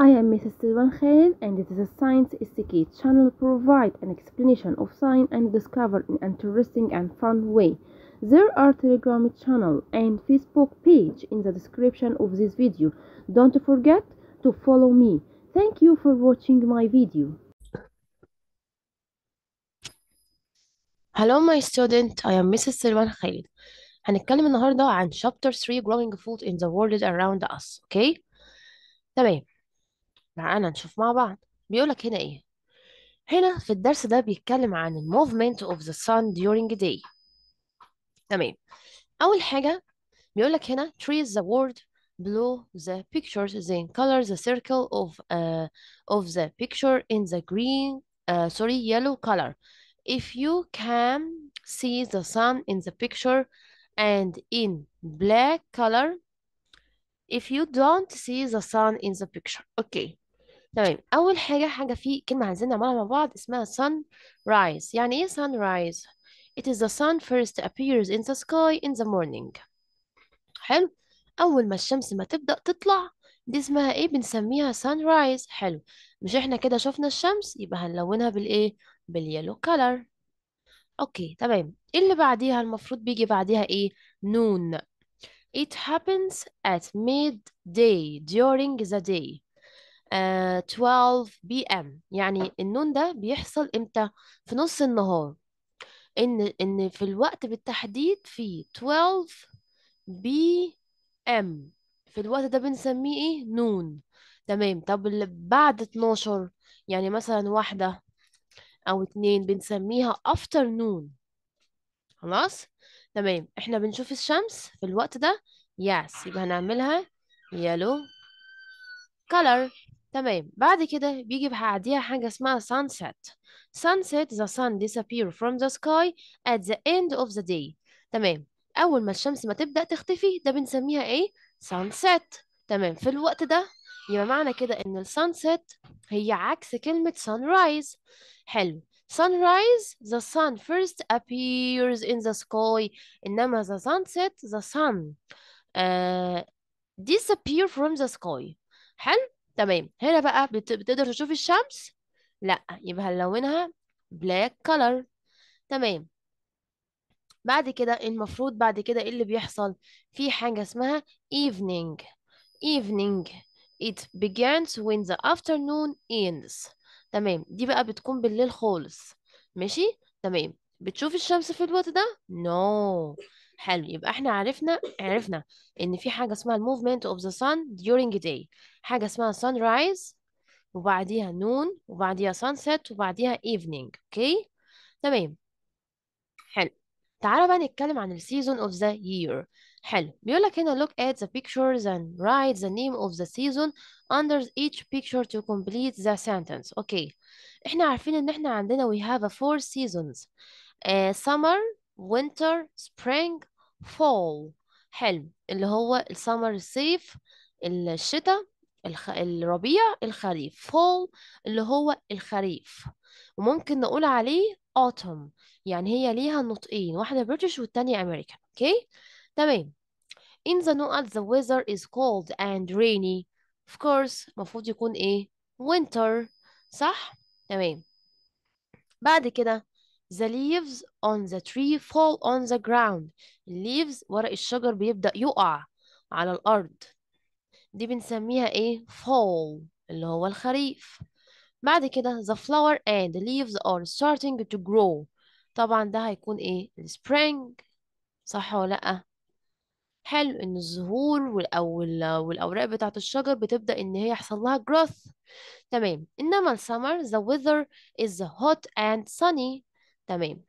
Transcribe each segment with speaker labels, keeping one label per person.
Speaker 1: I am Mrs. Silvan Haid, and this is a Science is the Key channel provide an explanation of science and discover in an interesting and fun way. There are Telegram channel and Facebook page in the description of this video. Don't forget to follow me. Thank you for watching my video. Hello my student, I am Mrs. Silvan Khalid. هنتكلم النهاردة عن chapter 3 growing food in the world around us, okay? تمام معانا نشوف مع بعض بيقولك هنا ايه هنا في الدرس ده بيتكلم عن movement of the sun during day تمام اول حاجة بيقولك هنا trace the word below the pictures, then color the circle of uh, of the picture in the green uh, sorry yellow color if you can see the sun in the picture and in black color if you don't see the sun in the picture okay تمام طيب، اول حاجه حاجه في كلمه عايزين نعملها مع بعض اسمها sun rise يعني ايه sun rise it is the sun first appears in the sky in the morning حلو اول ما الشمس ما تبدا تطلع دي اسمها ايه بنسميها sun rise حلو مش احنا كده شفنا الشمس يبقى هنلونها بالايه باليلو كلر اوكي تمام إيه اللي بعديها المفروض بيجي بعديها ايه نون It happens at midday during the day 12 بي ام يعني النون ده بيحصل امتى في نص النهار ان ان في الوقت بالتحديد في 12 بي ام في الوقت ده بنسميه ايه نون تمام طب اللي بعد 12 يعني مثلا واحدة او اتنين بنسميها افتر نون خلاص تمام احنا بنشوف الشمس في الوقت ده يس يبقى هنعملها يلو color تمام بعد كده بيجي بعديها حاجة اسمها sunset sunset the sun disappear from the sky at the end of the day تمام أول ما الشمس ما تبدأ تختفي ده بنسميها إيه sunset تمام في الوقت ده يبقى معنى كده إن sunset هي عكس كلمة sunrise حلو sunrise the sun first appears in the sky إنما the sunset the sun uh, disappear from the sky حلو تمام هنا بقى بت... بتقدر تشوف الشمس لا يبقى هنلونها بلاك كولر تمام بعد كده المفروض بعد كده ايه اللي بيحصل في حاجة اسمها evening evening it begins when the afternoon ends تمام دي بقى بتكون بالليل خالص ماشي تمام بتشوف الشمس في الوقت ده no حلو يبقى احنا عرفنا عرفنا ان في حاجه اسمها movement of the sun during day حاجه اسمها sunrise وبعديها noon وبعديها sunset وبعديها evening اوكي تمام حلو تعالى بقى نتكلم عن the season of the year حلو بيقول لك هنا look at the pictures and write the name of the season under each picture to complete the sentence اوكي احنا عارفين ان احنا عندنا we have a four seasons uh, summer winter spring fall حلو اللي هو السمر الصيف الشتاء الخ... الربيع الخريف fall اللي هو الخريف وممكن نقول عليه autumn يعني هي ليها نطقين واحدة British والتانية American اوكي تمام in the north the weather is cold and rainy of course المفروض يكون ايه winter صح تمام بعد كده The leaves on the tree fall on the ground. leaves ورق الشجر بيبدأ يقع على الأرض. دي بنسميها إيه؟ fall اللي هو الخريف. بعد كده the flower and the leaves are starting to grow. طبعا ده هيكون إيه؟ spring صح ولا لأ؟ حلو إن الزهور والأوراق بتاعة الشجر بتبدأ إن هي يحصل لها growth. تمام إنما summer the weather is hot and sunny تمام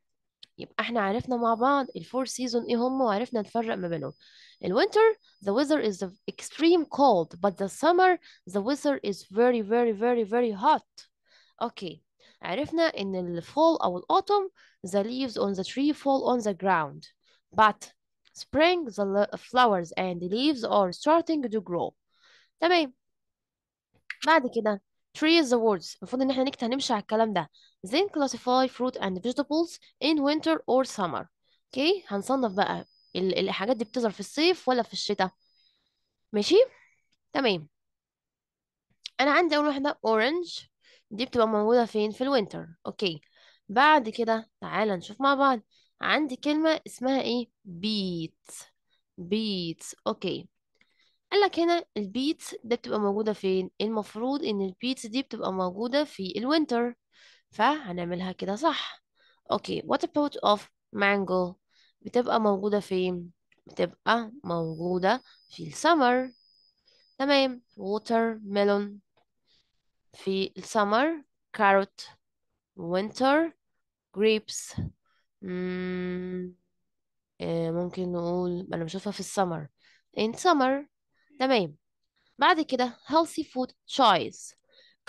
Speaker 1: يبقى احنا عرفنا مع بعض الفور سيزون ايه هم وعرفنا نفرق ما بينهم الوينتر the weather is extreme cold but the summer the weather is very very very very hot اوكي عرفنا ان الفول او الاوتوم the leaves on the tree fall on the ground but spring the flowers and the leaves are starting to grow تمام بعد كده tree is the words المفروض ان احنا نكتب هنمشي على الكلام ده then classify fruit and vegetables in winter or summer اوكي هنصنف بقى الحاجات دي بتظهر في الصيف ولا في الشتاء ماشي تمام انا عندي اول واحده orange دي بتبقى موجوده فين في الوينتر اوكي بعد كده تعالى نشوف مع بعض عندي كلمه اسمها ايه beets beets اوكي قال لك هنا البيتس ده بتبقى موجودة فين المفروض ان البيتس دي بتبقى موجودة في الوينتر فهنعملها كده صح اوكي what about of mango بتبقى موجودة فين بتبقى موجودة في السمر تمام water melon في السمر carrot winter grapes مم. Hmm، آه، ممكن نقول انا بشوفها في السمر in summer تمام بعد كده healthy food choice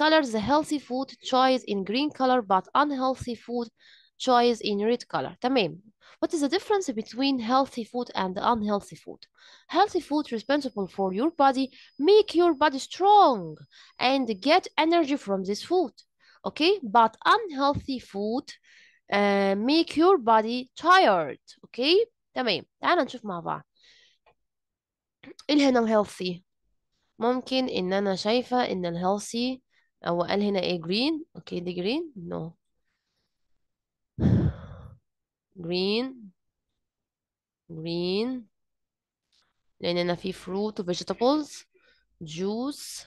Speaker 1: colors the healthy food choice in green color but unhealthy food choice in red color تمام what is the difference between healthy food and unhealthy food healthy food responsible for your body make your body strong and get energy from this food okay but unhealthy food uh, make your body tired okay تمام تعال نشوف مع بعض ايه هنا الهيلثي ممكن ان انا شايفة ان الهيلثي او قال هنا ايه جرين اوكي دي جرين نو جرين جرين لان انا في فروت وفيجيتابلز جوس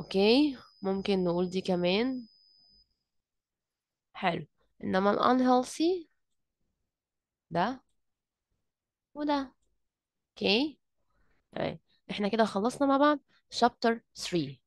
Speaker 1: اوكي ممكن نقول دي كمان حلو انما الانهيلثي ده وده اوكي ايه، احنا كده خلصنا مع بعض chapter 3